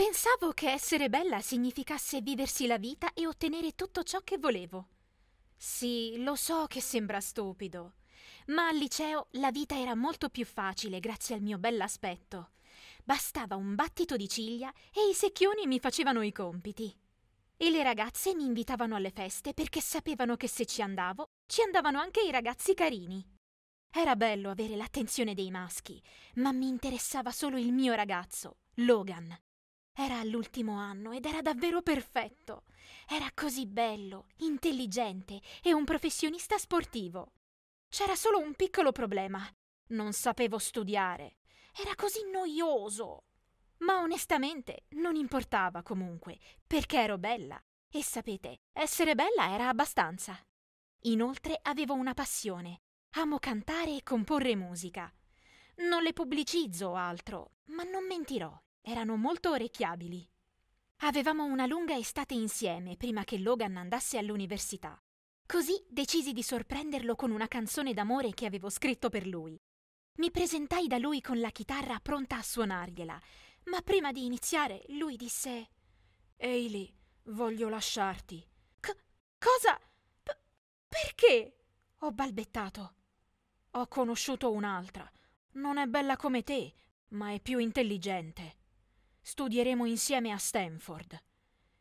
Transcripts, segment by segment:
Pensavo che essere bella significasse viversi la vita e ottenere tutto ciò che volevo. Sì, lo so che sembra stupido, ma al liceo la vita era molto più facile grazie al mio bell'aspetto. Bastava un battito di ciglia e i secchioni mi facevano i compiti. E le ragazze mi invitavano alle feste perché sapevano che se ci andavo, ci andavano anche i ragazzi carini. Era bello avere l'attenzione dei maschi, ma mi interessava solo il mio ragazzo, Logan. Era all'ultimo anno ed era davvero perfetto. Era così bello, intelligente e un professionista sportivo. C'era solo un piccolo problema. Non sapevo studiare. Era così noioso. Ma onestamente non importava comunque, perché ero bella. E sapete, essere bella era abbastanza. Inoltre avevo una passione. Amo cantare e comporre musica. Non le pubblicizzo altro, ma non mentirò. Erano molto orecchiabili. Avevamo una lunga estate insieme prima che Logan andasse all'università. Così decisi di sorprenderlo con una canzone d'amore che avevo scritto per lui. Mi presentai da lui con la chitarra pronta a suonargliela, ma prima di iniziare lui disse: Eili, voglio lasciarti. C- cosa? P- perché? Ho balbettato. Ho conosciuto un'altra. Non è bella come te, ma è più intelligente studieremo insieme a Stanford.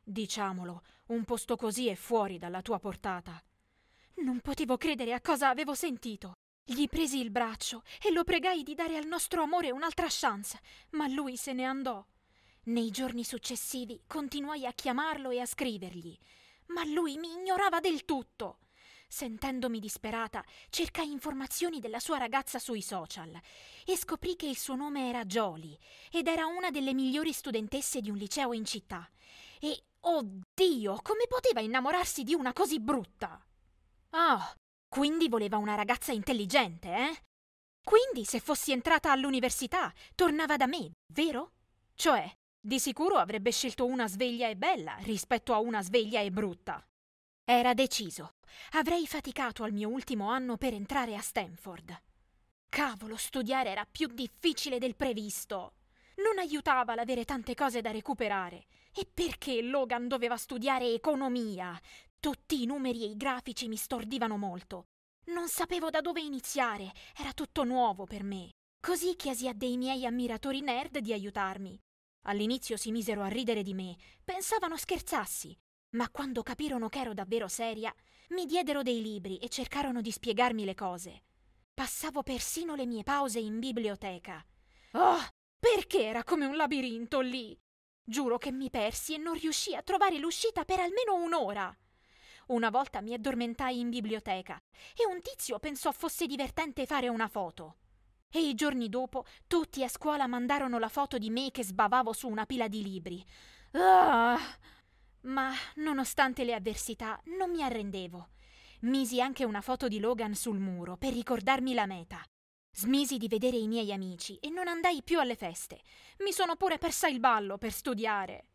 Diciamolo, un posto così è fuori dalla tua portata. Non potevo credere a cosa avevo sentito. Gli presi il braccio e lo pregai di dare al nostro amore un'altra chance, ma lui se ne andò. Nei giorni successivi continuai a chiamarlo e a scrivergli, ma lui mi ignorava del tutto sentendomi disperata, cercai informazioni della sua ragazza sui social e scoprì che il suo nome era Jolie ed era una delle migliori studentesse di un liceo in città. E, oddio, come poteva innamorarsi di una così brutta? Ah, oh, quindi voleva una ragazza intelligente, eh? Quindi se fossi entrata all'università, tornava da me, vero? Cioè, di sicuro avrebbe scelto una sveglia e bella rispetto a una sveglia e brutta. Era deciso. Avrei faticato al mio ultimo anno per entrare a Stanford. Cavolo, studiare era più difficile del previsto. Non aiutava l'avere tante cose da recuperare. E perché Logan doveva studiare economia? Tutti i numeri e i grafici mi stordivano molto. Non sapevo da dove iniziare, era tutto nuovo per me. Così chiesi a dei miei ammiratori nerd di aiutarmi. All'inizio si misero a ridere di me, pensavano scherzassi, ma quando capirono che ero davvero seria, mi diedero dei libri e cercarono di spiegarmi le cose. Passavo persino le mie pause in biblioteca. Oh, perché era come un labirinto lì? Giuro che mi persi e non riuscii a trovare l'uscita per almeno un'ora. Una volta mi addormentai in biblioteca e un tizio pensò fosse divertente fare una foto. E i giorni dopo tutti a scuola mandarono la foto di me che sbavavo su una pila di libri. Ah! Ma, nonostante le avversità, non mi arrendevo. Misi anche una foto di Logan sul muro per ricordarmi la meta. Smisi di vedere i miei amici e non andai più alle feste. Mi sono pure persa il ballo per studiare.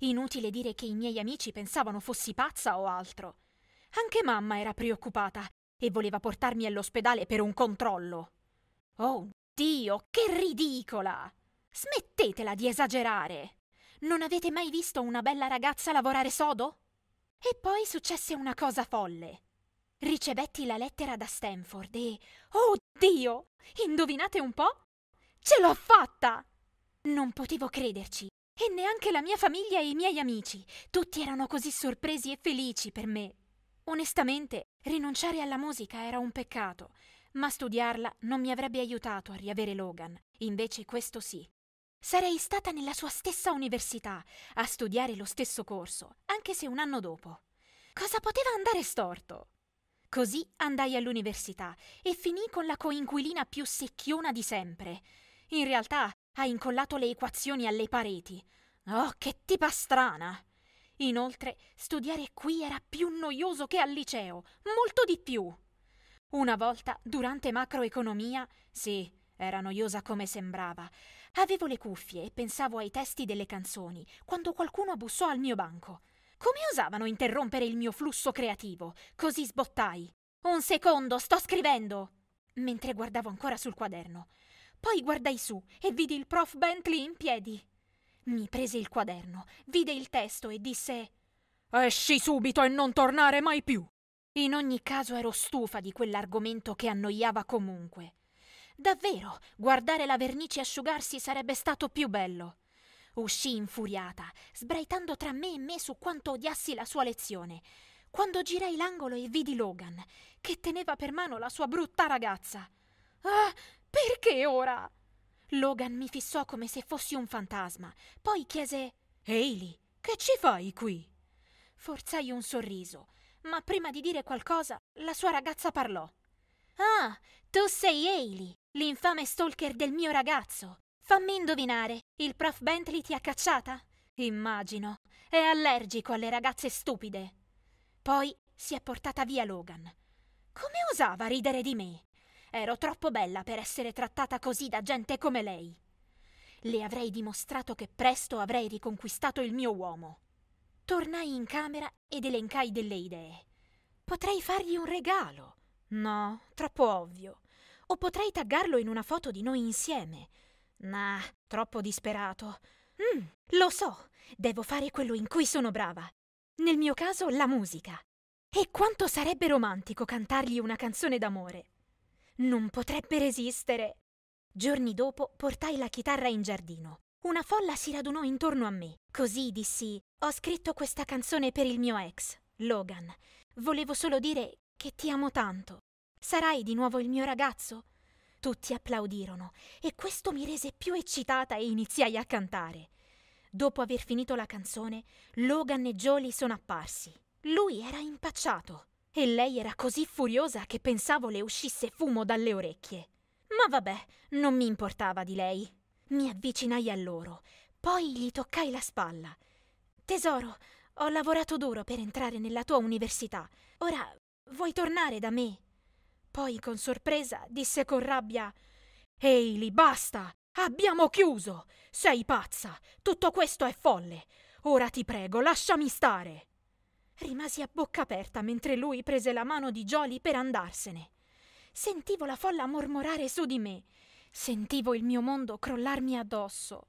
Inutile dire che i miei amici pensavano fossi pazza o altro. Anche mamma era preoccupata e voleva portarmi all'ospedale per un controllo. Oh Dio, che ridicola! Smettetela di esagerare! Non avete mai visto una bella ragazza lavorare sodo? E poi successe una cosa folle. Ricevetti la lettera da Stanford e... Oh Dio! Indovinate un po'? Ce l'ho fatta! Non potevo crederci. E neanche la mia famiglia e i miei amici. Tutti erano così sorpresi e felici per me. Onestamente, rinunciare alla musica era un peccato, ma studiarla non mi avrebbe aiutato a riavere Logan. Invece questo sì. Sarei stata nella sua stessa università, a studiare lo stesso corso, anche se un anno dopo. Cosa poteva andare storto? Così andai all'università e finii con la coinquilina più secchiona di sempre. In realtà ha incollato le equazioni alle pareti. Oh, che tipa strana! Inoltre, studiare qui era più noioso che al liceo, molto di più. Una volta, durante macroeconomia, sì, era noiosa come sembrava. Avevo le cuffie e pensavo ai testi delle canzoni, quando qualcuno bussò al mio banco. Come osavano interrompere il mio flusso creativo? Così sbottai. Un secondo, sto scrivendo! Mentre guardavo ancora sul quaderno. Poi guardai su e vidi il prof Bentley in piedi. Mi prese il quaderno, vide il testo e disse Esci subito e non tornare mai più. In ogni caso ero stufa di quell'argomento che annoiava comunque. Davvero, guardare la vernice asciugarsi sarebbe stato più bello. Uscii infuriata, sbraitando tra me e me su quanto odiassi la sua lezione. Quando girai l'angolo e vidi Logan, che teneva per mano la sua brutta ragazza. Ah, perché ora? Logan mi fissò come se fossi un fantasma, poi chiese: Eili, che ci fai qui? Forzai un sorriso, ma prima di dire qualcosa, la sua ragazza parlò. Ah, tu sei Eili, L'infame stalker del mio ragazzo. Fammi indovinare, il prof Bentley ti ha cacciata? Immagino. È allergico alle ragazze stupide. Poi si è portata via Logan. Come osava ridere di me? Ero troppo bella per essere trattata così da gente come lei. Le avrei dimostrato che presto avrei riconquistato il mio uomo. Tornai in camera ed elencai delle idee. Potrei fargli un regalo. No, troppo ovvio. O potrei taggarlo in una foto di noi insieme. Nah, troppo disperato. Mm, lo so, devo fare quello in cui sono brava. Nel mio caso, la musica. E quanto sarebbe romantico cantargli una canzone d'amore. Non potrebbe resistere. Giorni dopo portai la chitarra in giardino. Una folla si radunò intorno a me. Così dissi: Ho scritto questa canzone per il mio ex, Logan. Volevo solo dire che ti amo tanto. Sarai di nuovo il mio ragazzo? Tutti applaudirono e questo mi rese più eccitata e iniziai a cantare. Dopo aver finito la canzone, Logan e Jolie sono apparsi. Lui era impacciato e lei era così furiosa che pensavo le uscisse fumo dalle orecchie. Ma vabbè, non mi importava di lei. Mi avvicinai a loro, poi gli toccai la spalla. Tesoro, ho lavorato duro per entrare nella tua università. Ora vuoi tornare da me? Poi, con sorpresa, disse con rabbia: Ehi, lì, basta! Abbiamo chiuso! Sei pazza! Tutto questo è folle! Ora ti prego, lasciami stare! Rimasi a bocca aperta mentre lui prese la mano di Jolie per andarsene. Sentivo la folla mormorare su di me. Sentivo il mio mondo crollarmi addosso.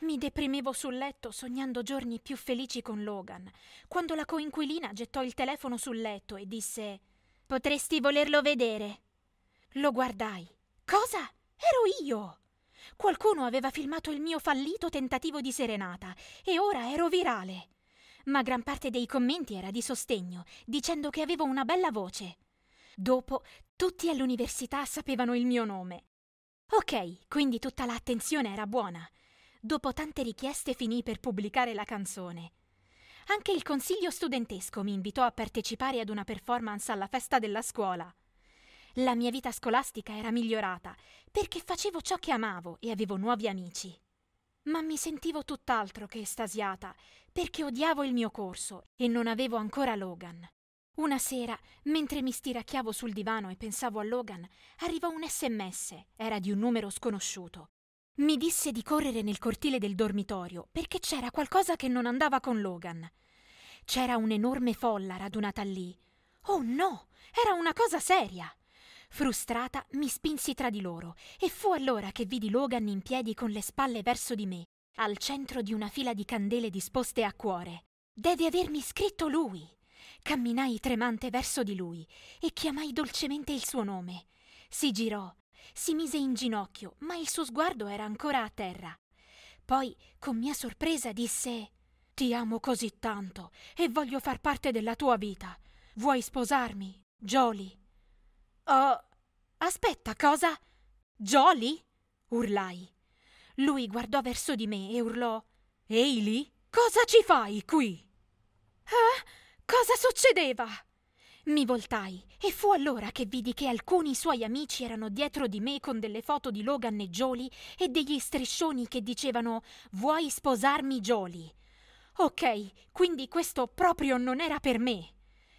Mi deprimevo sul letto sognando giorni più felici con Logan, quando la coinquilina gettò il telefono sul letto e disse Potresti volerlo vedere. Lo guardai. Cosa? Ero io! Qualcuno aveva filmato il mio fallito tentativo di serenata e ora ero virale. Ma gran parte dei commenti era di sostegno, dicendo che avevo una bella voce. Dopo, tutti all'università sapevano il mio nome. Ok, quindi tutta l'attenzione era buona. Dopo tante richieste finì per pubblicare la canzone. Anche il consiglio studentesco mi invitò a partecipare ad una performance alla festa della scuola. La mia vita scolastica era migliorata perché facevo ciò che amavo e avevo nuovi amici. Ma mi sentivo tutt'altro che estasiata perché odiavo il mio corso e non avevo ancora Logan. Una sera, mentre mi stiracchiavo sul divano e pensavo a Logan, arrivò un sms, era di un numero sconosciuto. Mi disse di correre nel cortile del dormitorio perché c'era qualcosa che non andava con Logan. C'era un'enorme folla radunata lì. Oh no, era una cosa seria. Frustrata, mi spinsi tra di loro e fu allora che vidi Logan in piedi con le spalle verso di me, al centro di una fila di candele disposte a cuore. Deve avermi scritto lui. Camminai tremante verso di lui e chiamai dolcemente il suo nome. Si girò si mise in ginocchio, ma il suo sguardo era ancora a terra. Poi, con mia sorpresa, disse Ti amo così tanto e voglio far parte della tua vita. Vuoi sposarmi, Jolly? Oh, aspetta, cosa? Jolly? urlai. Lui guardò verso di me e urlò Eili, cosa ci fai qui? Eh? Cosa succedeva? Mi voltai e fu allora che vidi che alcuni suoi amici erano dietro di me con delle foto di Logan e Jolie e degli striscioni che dicevano Vuoi sposarmi Jolie? Ok, quindi questo proprio non era per me.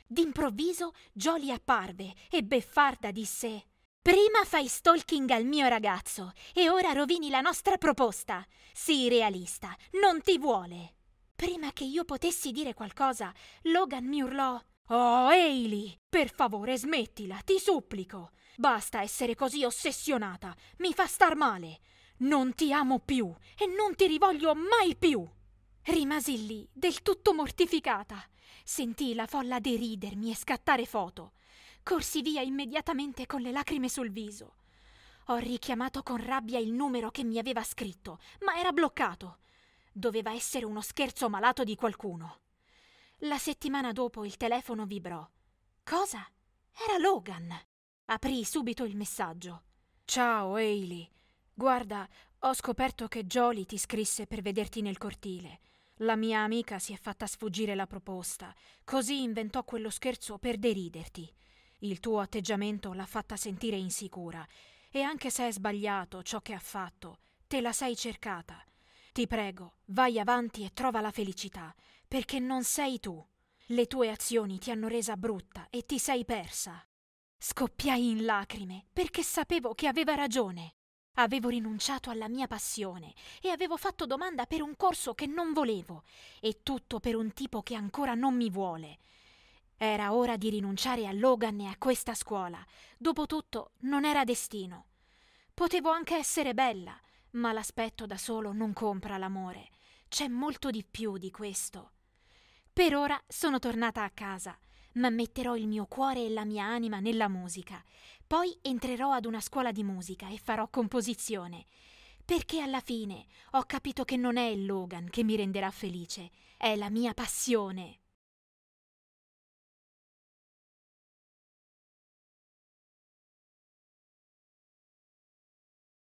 D'improvviso Jolie apparve e beffarda disse Prima fai stalking al mio ragazzo e ora rovini la nostra proposta. Sii realista, non ti vuole. Prima che io potessi dire qualcosa, Logan mi urlò Oh, Ailey, per favore smettila, ti supplico. Basta essere così ossessionata, mi fa star male. Non ti amo più e non ti rivoglio mai più. Rimasi lì, del tutto mortificata. Sentii la folla deridermi e scattare foto. Corsi via immediatamente con le lacrime sul viso. Ho richiamato con rabbia il numero che mi aveva scritto, ma era bloccato. Doveva essere uno scherzo malato di qualcuno. La settimana dopo il telefono vibrò. Cosa? Era Logan. Aprì subito il messaggio. Ciao, Ailey. Guarda, ho scoperto che Jolie ti scrisse per vederti nel cortile. La mia amica si è fatta sfuggire la proposta, così inventò quello scherzo per deriderti. Il tuo atteggiamento l'ha fatta sentire insicura e anche se è sbagliato ciò che ha fatto, te la sei cercata. Ti prego, vai avanti e trova la felicità perché non sei tu. Le tue azioni ti hanno resa brutta e ti sei persa. Scoppiai in lacrime perché sapevo che aveva ragione. Avevo rinunciato alla mia passione e avevo fatto domanda per un corso che non volevo e tutto per un tipo che ancora non mi vuole. Era ora di rinunciare a Logan e a questa scuola. Dopotutto non era destino. Potevo anche essere bella, ma l'aspetto da solo non compra l'amore. C'è molto di più di questo. Per ora sono tornata a casa, ma metterò il mio cuore e la mia anima nella musica. Poi entrerò ad una scuola di musica e farò composizione. Perché alla fine ho capito che non è il Logan che mi renderà felice, è la mia passione.